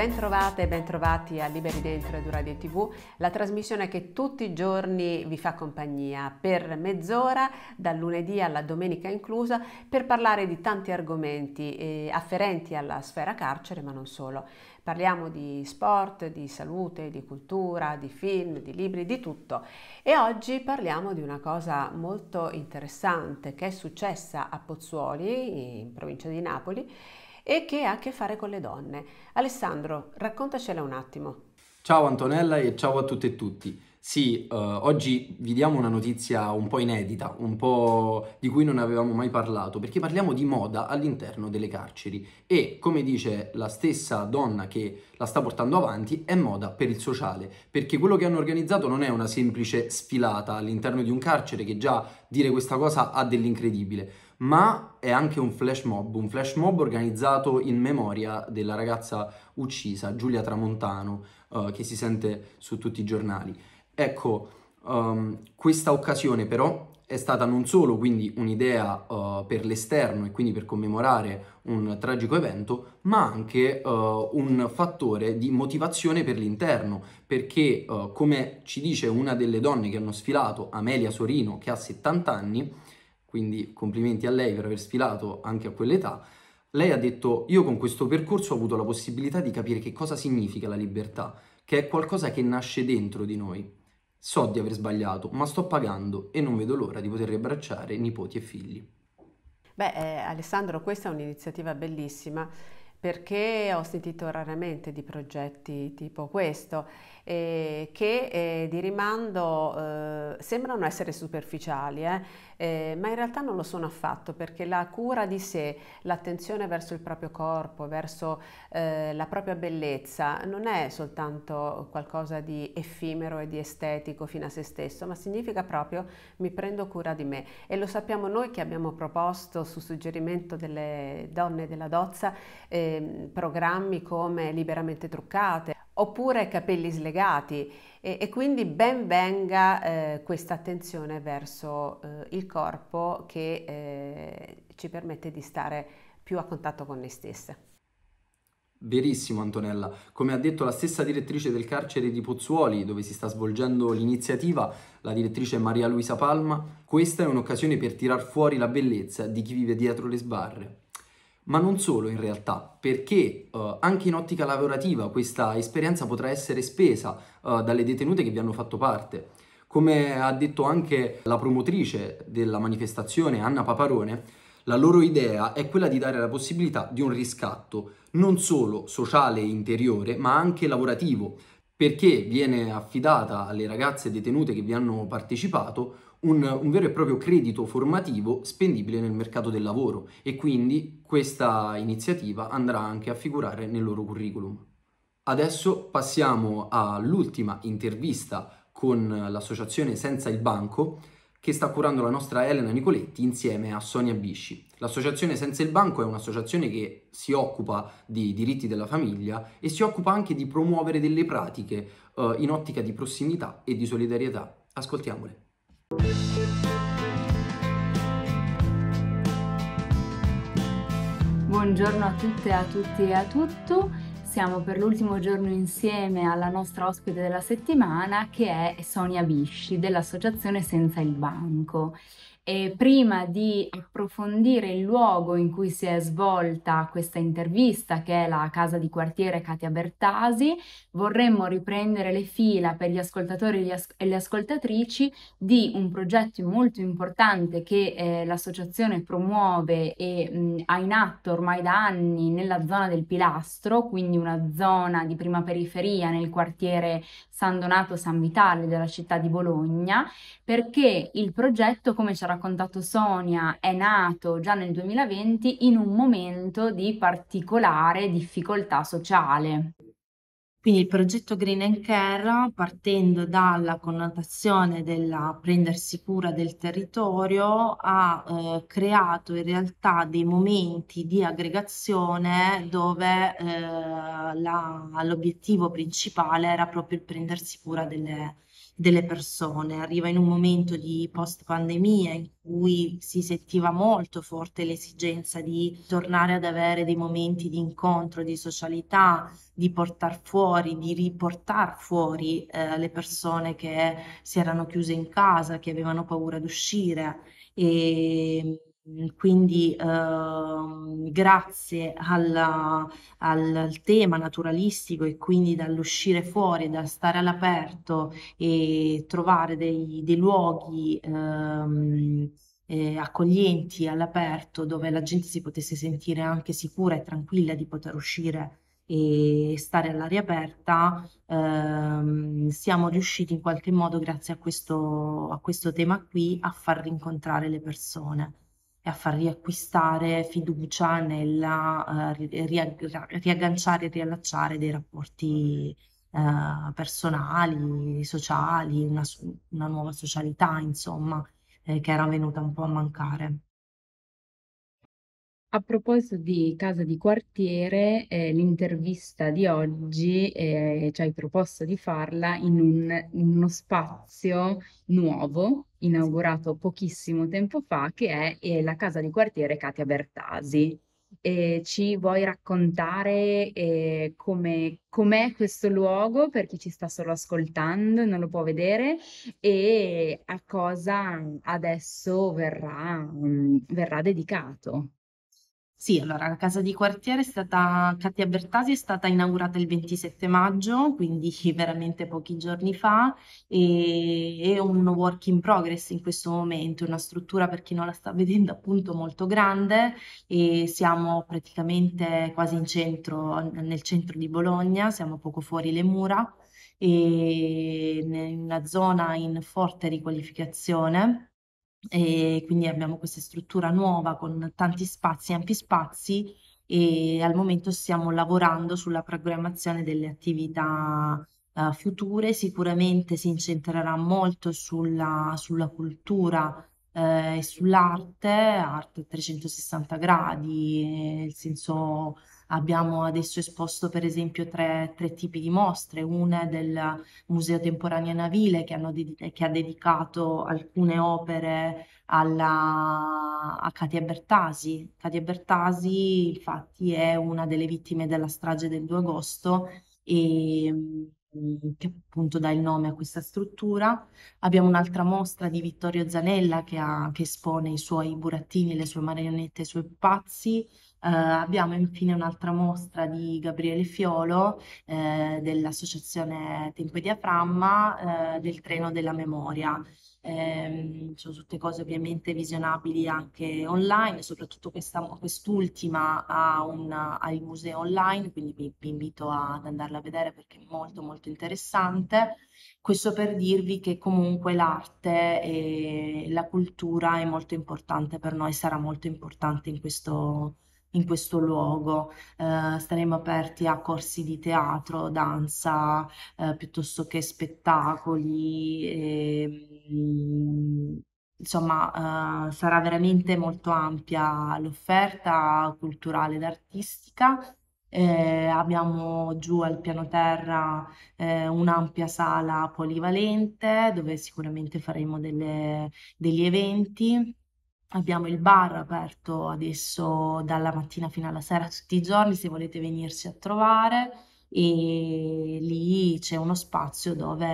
Bentrovate e bentrovati a Liberi Dentro ed Radio TV, la trasmissione che tutti i giorni vi fa compagnia per mezz'ora, dal lunedì alla domenica inclusa, per parlare di tanti argomenti eh, afferenti alla sfera carcere, ma non solo. Parliamo di sport, di salute, di cultura, di film, di libri, di tutto. E oggi parliamo di una cosa molto interessante che è successa a Pozzuoli, in provincia di Napoli, e che ha a che fare con le donne. Alessandro, raccontacela un attimo. Ciao Antonella e ciao a tutte e tutti. Sì, eh, oggi vi diamo una notizia un po' inedita, un po' di cui non avevamo mai parlato, perché parliamo di moda all'interno delle carceri e, come dice la stessa donna che la sta portando avanti, è moda per il sociale, perché quello che hanno organizzato non è una semplice sfilata all'interno di un carcere, che già dire questa cosa ha dell'incredibile ma è anche un flash mob, un flash mob organizzato in memoria della ragazza uccisa, Giulia Tramontano, uh, che si sente su tutti i giornali. Ecco, um, questa occasione però è stata non solo quindi un'idea uh, per l'esterno e quindi per commemorare un tragico evento, ma anche uh, un fattore di motivazione per l'interno, perché uh, come ci dice una delle donne che hanno sfilato, Amelia Sorino, che ha 70 anni, quindi complimenti a lei per aver sfilato anche a quell'età, lei ha detto io con questo percorso ho avuto la possibilità di capire che cosa significa la libertà, che è qualcosa che nasce dentro di noi. So di aver sbagliato, ma sto pagando e non vedo l'ora di poter riabbracciare nipoti e figli. Beh, eh, Alessandro, questa è un'iniziativa bellissima perché ho sentito raramente di progetti tipo questo, eh, che eh, di rimando eh, sembrano essere superficiali, eh, eh, ma in realtà non lo sono affatto perché la cura di sé, l'attenzione verso il proprio corpo, verso eh, la propria bellezza, non è soltanto qualcosa di effimero e di estetico fino a se stesso, ma significa proprio mi prendo cura di me e lo sappiamo noi che abbiamo proposto su suggerimento delle donne della Dozza eh, programmi come liberamente truccate oppure capelli slegati e, e quindi ben venga eh, questa attenzione verso eh, il corpo che eh, ci permette di stare più a contatto con noi stesse. Verissimo Antonella, come ha detto la stessa direttrice del carcere di Pozzuoli dove si sta svolgendo l'iniziativa, la direttrice Maria Luisa Palma, questa è un'occasione per tirar fuori la bellezza di chi vive dietro le sbarre ma non solo in realtà, perché uh, anche in ottica lavorativa questa esperienza potrà essere spesa uh, dalle detenute che vi hanno fatto parte. Come ha detto anche la promotrice della manifestazione, Anna Paparone, la loro idea è quella di dare la possibilità di un riscatto non solo sociale e interiore, ma anche lavorativo, perché viene affidata alle ragazze detenute che vi hanno partecipato un, un, vero e proprio credito formativo spendibile nel mercato del lavoro e quindi questa iniziativa andrà anche a figurare nel loro curriculum. Adesso passiamo all'ultima intervista con l'associazione Senza il Banco che sta curando la nostra Elena Nicoletti insieme a Sonia Bisci. L'associazione Senza il Banco è un'associazione che si occupa di diritti della famiglia e si occupa anche di promuovere delle pratiche eh, in ottica di prossimità e di solidarietà. Ascoltiamole. Buongiorno a tutte, a tutti e a tutto. Siamo per l'ultimo giorno insieme alla nostra ospite della settimana che è Sonia Bisci dell'associazione Senza il Banco. E prima di approfondire il luogo in cui si è svolta questa intervista, che è la casa di quartiere Katia Bertasi, vorremmo riprendere le fila per gli ascoltatori e le ascoltatrici di un progetto molto importante che eh, l'associazione promuove e mh, mm, ha in atto ormai da anni nella zona del Pilastro, quindi una zona di prima periferia nel quartiere San Donato San Vitale della città di Bologna, perché il progetto, come ci ha raccontato Sonia, è nato già nel 2020 in un momento di particolare difficoltà sociale. Quindi il progetto Green and Care, partendo dalla connotazione della prendersi cura del territorio, ha eh, creato in realtà dei momenti di aggregazione dove eh, la, l'obiettivo principale era proprio il prendersi cura delle, delle persone. Arriva in un momento di post-pandemia in cui si sentiva molto forte l'esigenza di tornare ad avere dei momenti di incontro, di socialità, di portare fuori, di riportare fuori eh, le persone che si erano chiuse in casa, che avevano paura di uscire. E Mm, quindi ehm, grazie alla, al, al, tema naturalistico e quindi dall'uscire fuori, dal stare all'aperto e trovare dei, dei luoghi ehm, eh, accoglienti all'aperto dove la gente si potesse sentire anche sicura e tranquilla di poter uscire e stare all'aria aperta, ehm, siamo riusciti in qualche modo, grazie a questo, a questo tema qui, a far rincontrare le persone e a far riacquistare fiducia nella uh, eh, riag- riagganciare e riallacciare dei rapporti uh, personali, sociali, una, una, nuova socialità, insomma, eh, che era venuta un po' a mancare. A proposito di casa di quartiere, ehm, l'intervista di oggi, ehm, ci hai proposto di farla in un in uno spazio nuovo, inaugurato pochissimo tempo fa, che è, ehm, la casa di quartiere Katia Bertasi. Ehm, ci vuoi raccontare, ehm, come com'è questo luogo per chi ci sta solo ascoltando e non lo può vedere e a cosa adesso verrà, mhmm, verrà dedicato? Sì, allora la casa di quartiere è stata, Katia Bertasi è stata inaugurata il 27 maggio, quindi veramente pochi giorni fa, e è un work in progress in questo momento, una struttura per chi non la sta vedendo appunto molto grande e siamo praticamente quasi in centro, nel centro di Bologna, siamo poco fuori le mura, e in una zona in forte riqualificazione e quindi abbiamo questa struttura nuova con tanti spazi, ampi spazi e al momento stiamo lavorando sulla programmazione delle attività eh, future, sicuramente si incentrerà molto sulla, sulla cultura eh, e sull'arte, arte a 360 gradi, eh, nel senso Abbiamo adesso esposto per esempio tre, tre tipi di mostre, una del Museo Temporanea Navile che, ded- che ha dedicato alcune opere alla, a Katia Bertasi. Katia Bertasi infatti è una delle vittime della strage del 2 agosto e mm, che appunto dà il nome a questa struttura. Abbiamo un'altra mostra di Vittorio Zanella che, ha, che espone i suoi burattini, le sue marionette, i suoi pazzi. Uh, abbiamo infine un'altra mostra di Gabriele Fiolo eh, dell'associazione Tempo e Diaframma eh, del treno della memoria. Eh, sono tutte cose ovviamente visionabili anche online, soprattutto questa, quest'ultima ha, una, ha il museo online, quindi vi, vi, invito ad andarla a vedere perché è molto molto interessante. Questo per dirvi che comunque l'arte e la cultura è molto importante per noi, sarà molto importante in questo in questo luogo, eh, staremo aperti a corsi di teatro, danza, eh, piuttosto che spettacoli, e, ehm, insomma, eh, sarà veramente molto ampia l'offerta culturale ed artistica. Eh, abbiamo giù al piano terra eh, un'ampia sala polivalente dove sicuramente faremo delle- degli eventi Abbiamo il bar aperto adesso dalla mattina fino alla sera tutti i giorni, se volete venirci a trovare e lì c'è uno spazio dove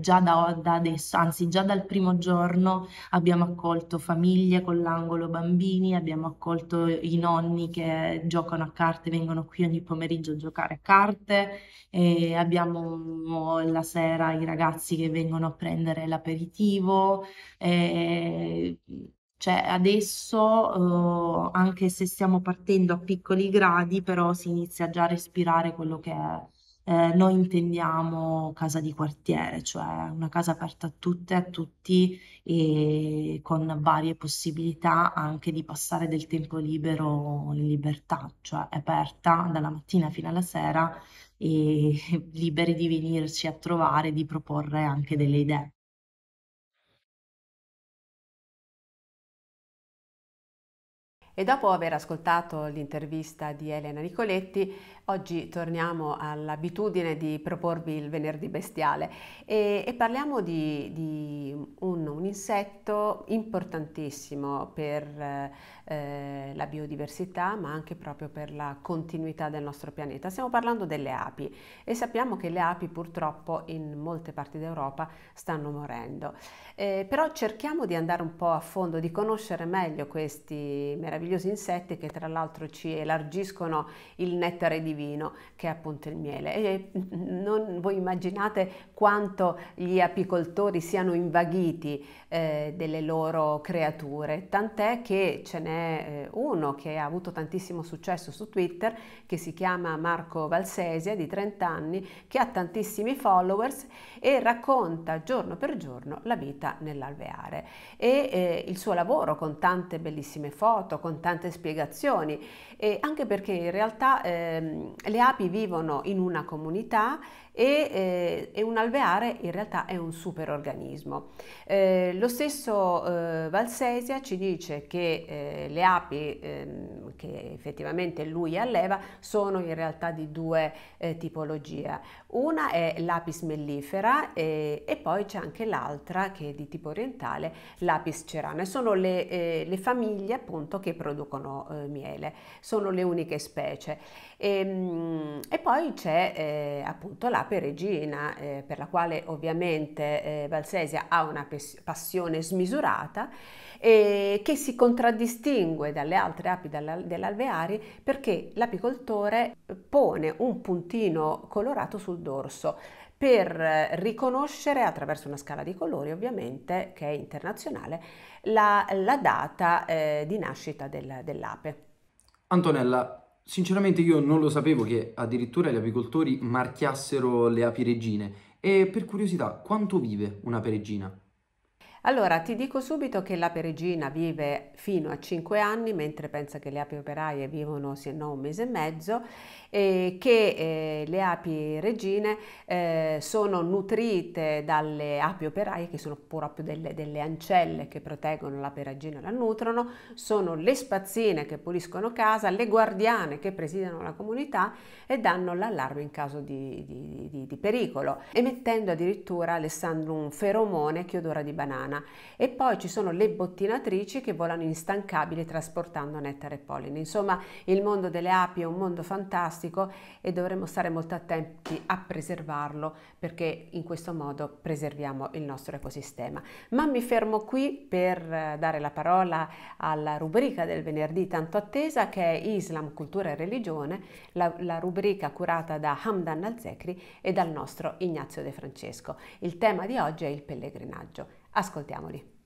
già da, da, adesso, anzi già dal primo giorno abbiamo accolto famiglie con l'angolo bambini, abbiamo accolto i nonni che giocano a carte, vengono qui ogni pomeriggio a giocare a carte e abbiamo la sera i ragazzi che vengono a prendere l'aperitivo. E cioè adesso, eh, anche se stiamo partendo a piccoli gradi, però si inizia già a respirare quello che eh, noi intendiamo casa di quartiere, cioè una casa aperta a tutte e a tutti e con varie possibilità anche di passare del tempo libero in libertà, cioè aperta dalla mattina fino alla sera e liberi di venirci a trovare, e di proporre anche delle idee. e dopo aver ascoltato l'intervista di Elena Nicoletti Oggi torniamo all'abitudine di proporvi il venerdì bestiale e, e parliamo di, di un, un, insetto importantissimo per eh, eh, la biodiversità ma anche proprio per la continuità del nostro pianeta. Stiamo parlando delle api e sappiamo che le api purtroppo in molte parti d'Europa stanno morendo. Eh, però cerchiamo di andare un po' a fondo, di conoscere meglio questi meravigliosi insetti che tra l'altro ci elargiscono il nettare di vita divino che è appunto il miele. E mm, non, voi immaginate quanto gli apicoltori siano invaghiti eh, delle loro creature, tant'è che ce n'è eh, uno che ha avuto tantissimo successo su Twitter, che si chiama Marco Valsesia, di 30 anni, che ha tantissimi followers e racconta giorno per giorno la vita nell'alveare e eh, il suo lavoro con tante bellissime foto, con tante spiegazioni eh, anche perché in realtà ehm, le api vivono in una comunità e, eh, e un alveare in realtà è un superorganismo. Eh, lo stesso eh, Valsesia ci dice che eh, le api ehm, che effettivamente lui alleva sono in realtà di due eh, tipologie. Una è l'apis mellifera e, eh, e poi c'è anche l'altra che è di tipo orientale, l'apis cerana. Sono le, le famiglie appunto che producono miele, sono le uniche specie. E, ehm, e poi c'è appunto l'apis all'ape regina, eh, per la quale ovviamente eh, Valsesia ha una passione smisurata, eh, che si contraddistingue dalle altre api dell'alveari perché l'apicoltore pone un puntino colorato sul dorso per riconoscere attraverso una scala di colori ovviamente che è internazionale la, la data eh, di nascita del, dell'ape. Antonella, sinceramente io non lo sapevo che addirittura gli apicoltori marchiassero le api regine. E per curiosità, quanto vive una peregina? Allora, ti dico subito che l'ape regina vive fino a 5 anni, mentre pensa che le api operaie vivono se no un mese e mezzo, e che eh, le api regine eh, sono nutrite dalle api operaie, che sono proprio delle, delle ancelle che proteggono l'ape regina e la nutrono, sono le spazzine che puliscono casa, le guardiane che presidiano la comunità e danno l'allarme in caso di, di, di, di pericolo, emettendo addirittura Alessandro un feromone che odora di banana italiana e poi ci sono le bottinatrici che volano instancabili trasportando nettare e polline. Insomma, il mondo delle api è un mondo fantastico e dovremmo stare molto attenti a preservarlo perché in questo modo preserviamo il nostro ecosistema. Ma mi fermo qui per eh, dare la parola alla rubrica del venerdì tanto attesa che è Islam, cultura e religione, la, la rubrica curata da Hamdan Alzekri e dal nostro Ignazio De Francesco. Il tema di oggi è il pellegrinaggio. Ascoltiamoli.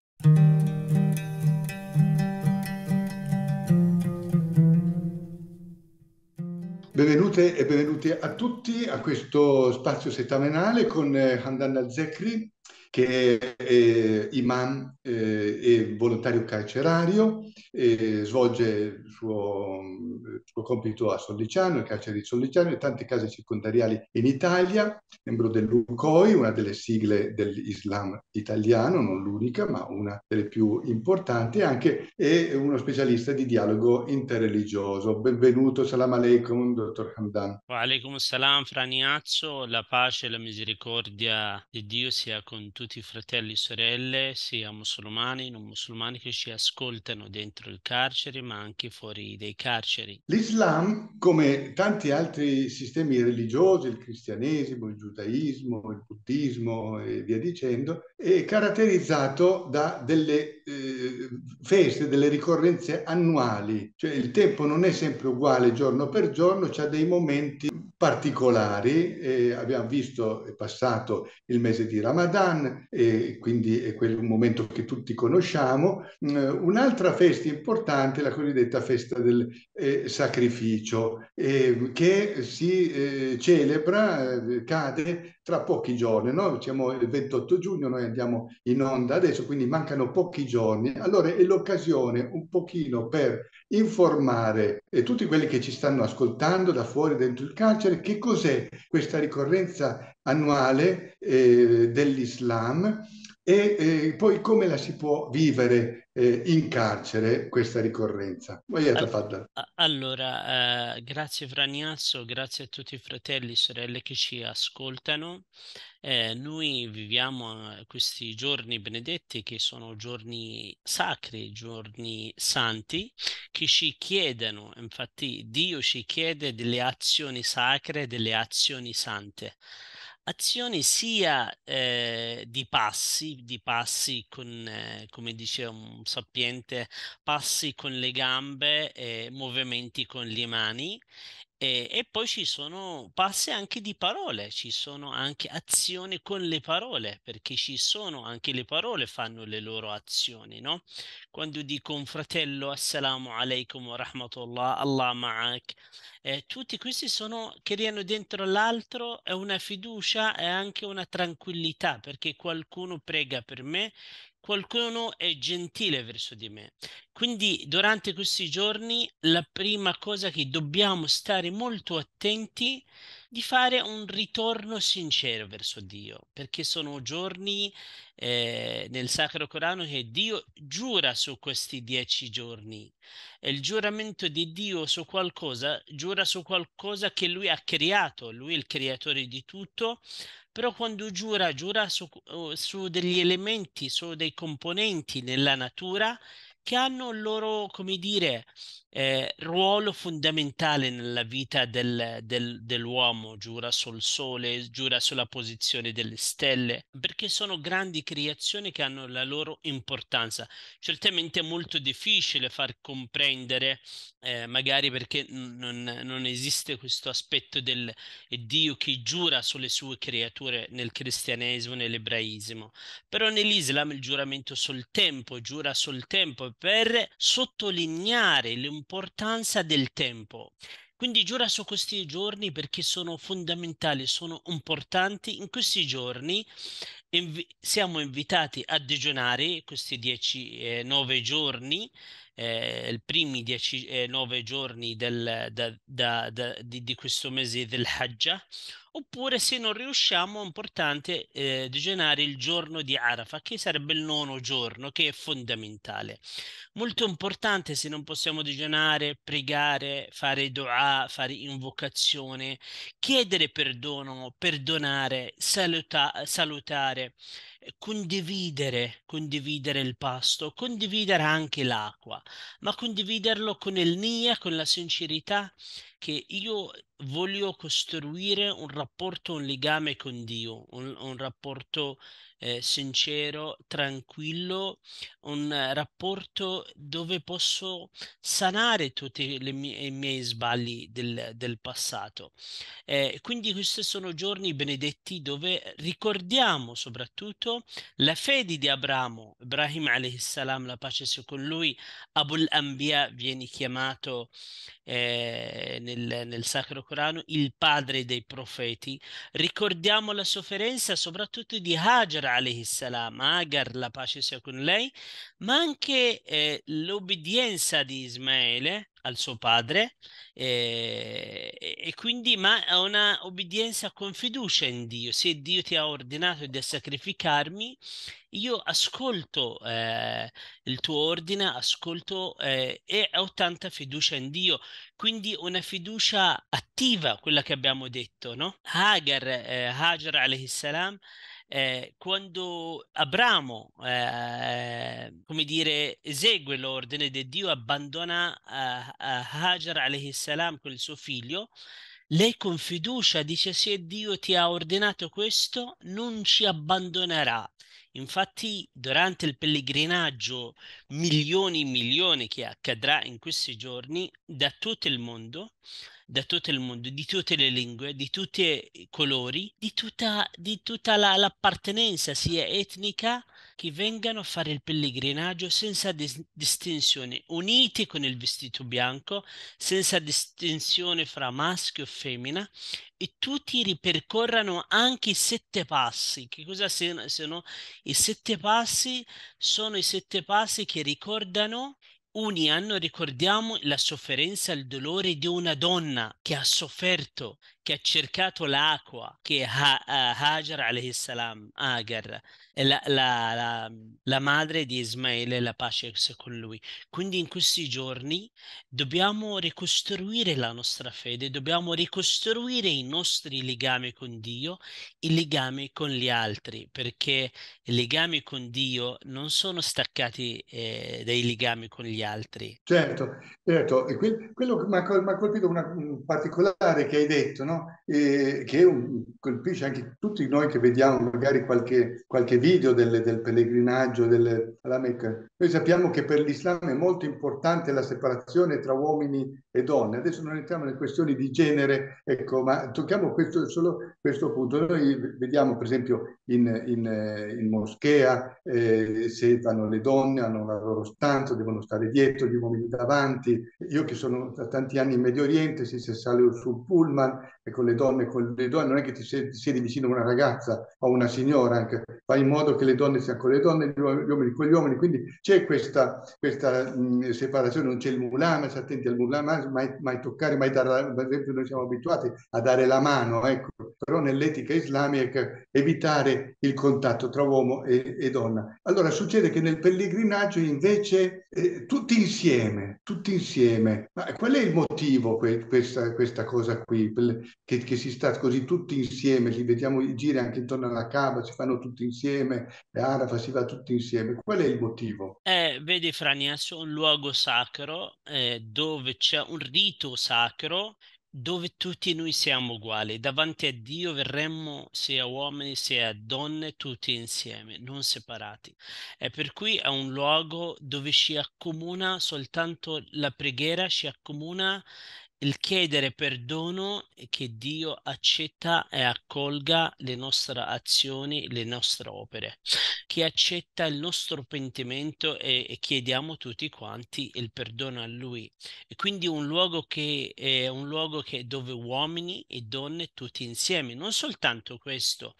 Benvenute e benvenuti a tutti a questo spazio settimanale con Handan eh, Al-Zekri, che è eh, imam eh, e volontario carcerario, svolge il suo, il suo, compito a Solliciano, il carcere di Solliciano, e tante case circondariali in Italia, membro dell'UCOI, una delle sigle dell'Islam italiano, non l'unica ma una delle più importanti, anche è uno specialista di dialogo interreligioso. Benvenuto, salam aleikum, dottor Hamdan. Wa alaikum salam, Franiazzo, la pace e la misericordia di Dio sia con tutti tutti i fratelli e sorelle, sia musulmani e non musulmani, che ci ascoltano dentro il carcere, ma anche fuori dei carceri. L'Islam, come tanti altri sistemi religiosi, il cristianesimo, il giudaismo, il buddismo e via dicendo, è caratterizzato da delle eh, feste, delle ricorrenze annuali, cioè il tempo non è sempre uguale giorno per giorno, c'è dei momenti particolari, eh, abbiamo visto, è passato il mese di Ramadan, eh, quindi è quel momento che tutti conosciamo. Mm, un'altra festa importante è la cosiddetta festa del eh, sacrificio, eh, che si eh, celebra, eh, cade tra pochi giorni, no? siamo il 28 giugno, noi andiamo in onda adesso, quindi mancano pochi giorni, allora è l'occasione un pochino per informare eh, tutti quelli che ci stanno ascoltando da fuori dentro il carcere che cos'è questa ricorrenza annuale eh, dell'Islam e eh, poi come la si può vivere eh, in carcere questa ricorrenza? All- allora, eh, grazie Franiazzo, grazie a tutti i fratelli e sorelle che ci ascoltano. Eh, noi viviamo eh, questi giorni benedetti che sono giorni sacri, giorni santi, che ci chiedono, infatti Dio ci chiede delle azioni sacre, delle azioni sante azioni sia eh, di passi, di passi con, eh, come diceva un sapiente, passi con le gambe e movimenti con le mani e, e, poi ci sono passi anche di parole, ci sono anche azioni con le parole, perché ci sono anche le parole fanno le loro azioni, no? Quando dico un fratello, assalamu alaikum wa rahmatullah, Allah ma'ak, eh, tutti questi sono, creano dentro l'altro una fiducia e anche una tranquillità, perché qualcuno prega per me qualcuno è gentile verso di me. Quindi durante questi giorni la prima cosa che dobbiamo stare molto attenti di fare un ritorno sincero verso Dio, perché sono giorni eh, nel Sacro Corano che Dio giura su questi dieci giorni. E il giuramento di Dio su qualcosa, giura su qualcosa che Lui ha creato, Lui è il creatore di tutto, però quando giura, giura su, uh, su degli elementi, su dei componenti nella natura che hanno il loro, come dire, eh, ruolo fondamentale nella vita del, del, dell'uomo, giura sul sole, giura sulla posizione delle stelle, perché sono grandi creazioni che hanno la loro importanza. Certamente è molto difficile far comprendere, eh, magari perché non, non, esiste questo aspetto del Dio che giura sulle sue creature nel cristianesimo, nell'ebraismo, però nell'Islam il giuramento sul tempo, giura sul tempo, per sottolineare l'importanza del tempo. Quindi giura su questi giorni perché sono fondamentali, sono importanti. In questi giorni invi- siamo invitati a digiunare questi 9 eh, giorni, eh, i primi 9 eh, giorni del, da, da, da, di, di, questo mese del Hajj, oppure se non riusciamo è importante eh, digiunare il giorno di Arafah, che sarebbe il nono giorno, che è fondamentale. Molto importante se non possiamo digiunare, pregare, fare dua, fare invocazione, chiedere perdono, perdonare, saluta- salutare importante eh, condividere, condividere il pasto, condividere anche l'acqua, ma condividerlo con il nia, con la sincerità che io voglio costruire un rapporto, un legame con Dio, un, un rapporto eh, sincero, tranquillo, un rapporto dove posso sanare tutti mie, i miei sbagli del, del passato. Eh, quindi questi sono giorni benedetti dove ricordiamo soprattutto la fede di Abramo, Ibrahim a.s., la pace sia con lui, Abul Ambia viene chiamato eh, nel, nel Sacro Corano Corano, il padre dei profeti, ricordiamo la sofferenza soprattutto di Hajar Agar, la pace sia con lei, ma anche eh, l'obbedienza di Ismaele al suo padre eh, e quindi ma è una obbedienza con fiducia in Dio. Se Dio ti ha ordinato di sacrificarmi, io ascolto eh, il tuo ordine, ascolto eh, e ho tanta fiducia in Dio. Quindi una fiducia attiva, quella che abbiamo detto, no? Hagar, eh, Hajar alayhi salam, eh, quando Abramo, eh, eh, come dire, esegue l'ordine di Dio, abbandona eh, eh, Hajar salam con il suo figlio, lei con fiducia dice se Dio ti ha ordinato questo, non ci abbandonerà. Infatti, durante il pellegrinaggio, milioni e milioni che accadrà in questi giorni da tutto il mondo, da tutto il mondo, di tutte le lingue, di tutti i colori, di tutta, di tutta la, l'appartenenza sia etnica che vengano a fare il pellegrinaggio senza dis- distinzione, uniti con il vestito bianco, senza distinzione fra maschio e femmina, e tutti ripercorrano anche i sette passi. Che cosa sono? I sette passi sono i sette passi che ricordano ogni anno ricordiamo la sofferenza e il dolore di una donna che ha sofferto che ha cercato l'acqua che ha, uh, Hajar alayhi salam, Agar, la, la, la, la madre di Ismaele, la pace con lui. Quindi in questi giorni dobbiamo ricostruire la nostra fede, dobbiamo ricostruire i nostri legami con Dio, i legami con gli altri, perché i legami con Dio non sono staccati eh, dai legami con gli altri. Certo, certo. E que- quello che mi ha colpito una, un particolare che hai detto, no? no? e, che un, colpisce anche tutti noi che vediamo magari qualche, qualche video delle, del pellegrinaggio delle, alla Mecca. Noi sappiamo che per l'Islam è molto importante la separazione tra uomini e donne. Adesso non entriamo nelle questioni di genere, ecco, ma tocchiamo questo, solo questo punto. Noi vediamo per esempio in, in, in moschea eh, se vanno le donne, hanno la loro stanza, devono stare dietro, gli uomini davanti. Io che sono da tanti anni in Medio Oriente, si, si sale sul pullman, e con le donne, con le donne non è che ti siedi, vicino a una ragazza o una signora, anche, fai in modo che le donne siano con le donne, gli uomini con gli uomini, quindi c'è questa, questa mh, mm, separazione, non c'è il mulama, si attenti al mulama, mai, mai toccare, mai dare, per esempio noi siamo abituati a dare la mano, ecco, però nell'etica islamica evitare il contatto tra uomo e, e donna. Allora succede che nel pellegrinaggio invece eh, tutti insieme, tutti insieme, ma qual è il motivo que- questa, questa cosa qui? che, che, si sta così tutti insieme, li vediamo in giri anche intorno alla cava, si fanno tutti insieme, Arafa si va tutti insieme. Qual è il motivo? Eh, vedi Frania, è un luogo sacro eh, dove c'è un rito sacro dove tutti noi siamo uguali, davanti a Dio verremmo sia uomini sia donne tutti insieme, non separati. E per cui è un luogo dove ci accomuna soltanto la preghiera, ci accomuna il chiedere perdono e che Dio accetta e accolga le nostre azioni, le nostre opere, che accetta il nostro pentimento e, e chiediamo tutti quanti il perdono a Lui. E quindi un luogo che è un luogo che, dove uomini e donne tutti insieme, non soltanto questo,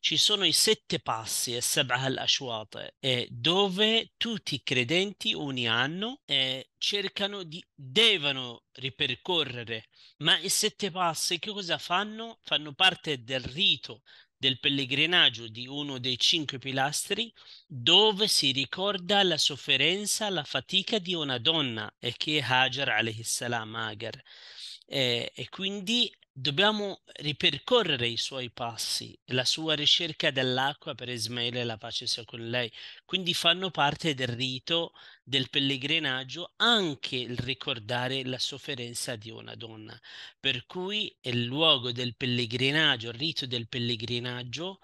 ci sono i sette passi, e Sabah al-Ashwat, eh, dove tutti i credenti ogni anno eh, cercano di devono ripercorrere, ma i sette passi che cosa fanno? Fanno parte del rito del pellegrinaggio di uno dei cinque pilastri dove si ricorda la sofferenza, la fatica di una donna e che è Hajar alayhi salam Agar. Eh, e quindi Dobbiamo ripercorrere i suoi passi e la sua ricerca dell'acqua per Ismaele e la pace sia con lei. Quindi fanno parte del rito del pellegrinaggio anche il ricordare la sofferenza di una donna. Per cui il luogo del pellegrinaggio, il rito del pellegrinaggio,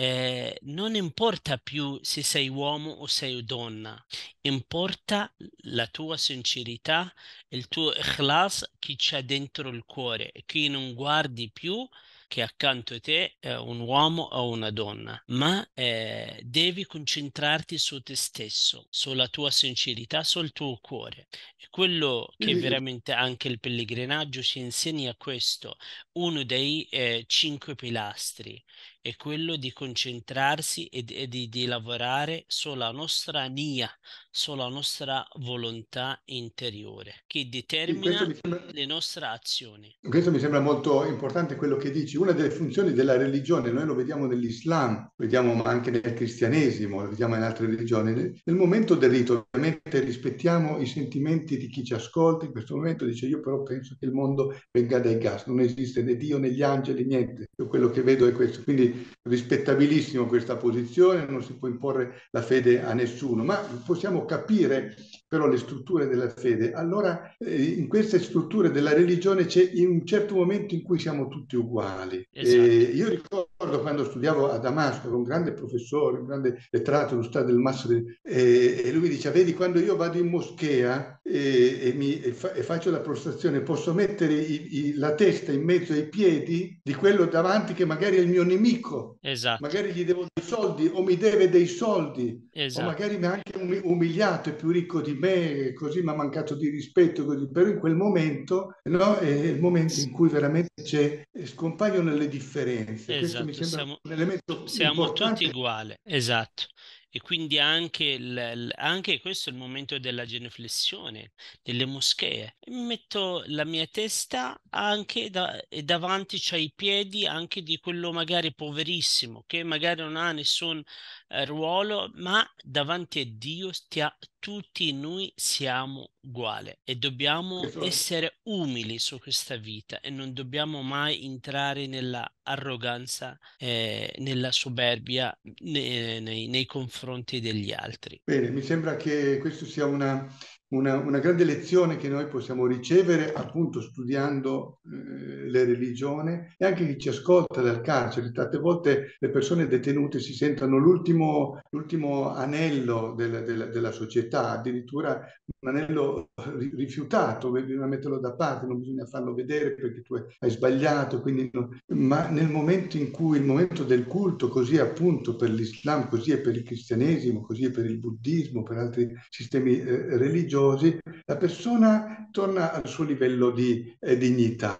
eh, non importa più se sei uomo o sei donna, importa la tua sincerità, il tuo ikhlas che c'è dentro il cuore, che non guardi più che accanto a te è un uomo o una donna, ma eh, devi concentrarti su te stesso, sulla tua sincerità, sul tuo cuore. Quello che veramente anche il pellegrinaggio ci insegna è questo, uno dei eh, cinque pilastri è quello di concentrarsi e, e di, di, lavorare sulla nostra nia, sulla nostra volontà interiore, che determina sembra, le nostre azioni. Questo mi sembra molto importante quello che dici. Una delle funzioni della religione, noi lo vediamo nell'Islam, lo vediamo anche nel cristianesimo, lo vediamo in altre religioni. Nel momento del rito, ovviamente rispettiamo i sentimenti di chi ci ascolta, in questo momento dice io però penso che il mondo venga dai gas, non esiste né Dio né gli angeli, niente. Io quello che vedo è questo. Quindi quindi rispettabilissimo questa posizione, non si può imporre la fede a nessuno, ma possiamo capire però le strutture della fede. Allora eh, in queste strutture della religione c'è un certo momento in cui siamo tutti uguali. Esatto. io ricordo quando studiavo a Damasco con un grande professore, un grande letterato, lo stato del Masri, e lui diceva, vedi, quando io vado in moschea, e, e, mi, e, fa, e, faccio la prostrazione, posso mettere i, i, la testa in mezzo ai piedi di quello davanti che magari è il mio nemico. Esatto. Magari gli devo dei soldi o mi deve dei soldi. Esatto. O magari mi ha anche umiliato, è più ricco di me, così mi ha mancato di rispetto. Così. Però in quel momento no, è il momento in cui veramente c'è, eh, scompaiono le differenze. Esatto. Questo mi esatto. sembra siamo, un elemento siamo importante. tutti uguali. Esatto. E quindi anche, il, anche questo è il momento della genuflessione, delle moschee. Metto la mia testa anche da, davanti, cioè i piedi anche di quello magari poverissimo, che magari non ha nessun eh, ruolo, ma davanti a Dio stia, tutti noi siamo uguali e dobbiamo essere umili su questa vita e non dobbiamo mai entrare nella arroganza, eh, nella superbia nei, nei, nei confronti degli altri. Bene, mi sembra che questa sia una una, una, grande lezione che noi possiamo ricevere appunto studiando eh, le religioni e anche chi ci ascolta dal carcere. Tante volte le persone detenute si sentono l'ultimo, l'ultimo anello della, della, della società, addirittura un anello eh, rifiutato, bisogna metterlo da parte, non bisogna farlo vedere perché tu hai sbagliato, non... ma nel momento in cui il momento del culto, così appunto per l'Islam, così è per il cristianesimo, così è per il buddismo, per altri sistemi eh, religiosi, la persona torna al suo livello di eh, dignità.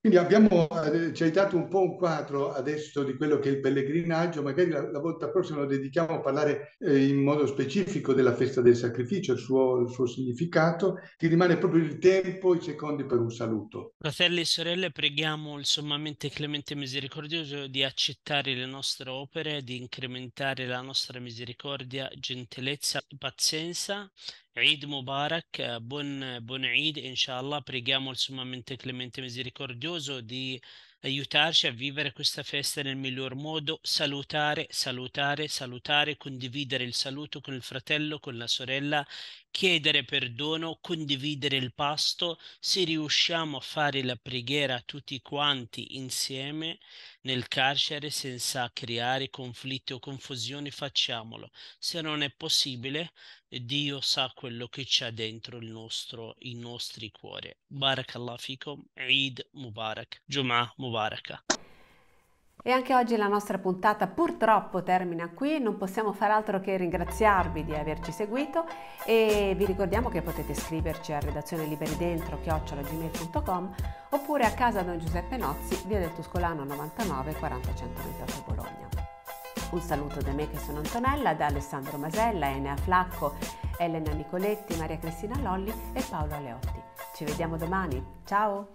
Quindi abbiamo, eh, ci hai dato un po' un quadro adesso di quello che è il pellegrinaggio, magari la, la volta prossima lo dedichiamo a parlare eh, in modo specifico della festa del sacrificio, il suo, il suo significato significato, ti rimane proprio il tempo, i secondi per un saluto. Fratelli e sorelle, preghiamo il sommamente clemente misericordioso di accettare le nostre opere, di incrementare la nostra misericordia, gentilezza, pazienza Eid Mubarak, buon, buon Eid, inshallah, preghiamo il sommamente clemente misericordioso di aiutarci a vivere questa festa nel miglior modo, salutare, salutare, salutare, condividere il saluto con il fratello, con la sorella, chiedere perdono, condividere il pasto, se riusciamo a fare la preghiera tutti quanti insieme, nel carcere senza creare conflitti o confusioni, facciamolo. Se non è possibile, Dio sa quello che c'è dentro il nostro, i nostri cuori. Barakallah fikum, Eid Mubarak, Jum'ah Mubarak. E anche oggi la nostra puntata purtroppo termina qui, non possiamo far altro che ringraziarvi di averci seguito e vi ricordiamo che potete scriverci a redazione liberidentro chiocciolagmail.com oppure a casa Don Giuseppe Nozzi, via del Tuscolano 99 40 128 Bologna. Un saluto da me che sono Antonella, da Alessandro Masella, Enea Flacco, Elena Nicoletti, Maria Cristina Lolli e Paolo Aleotti. Ci vediamo domani, ciao!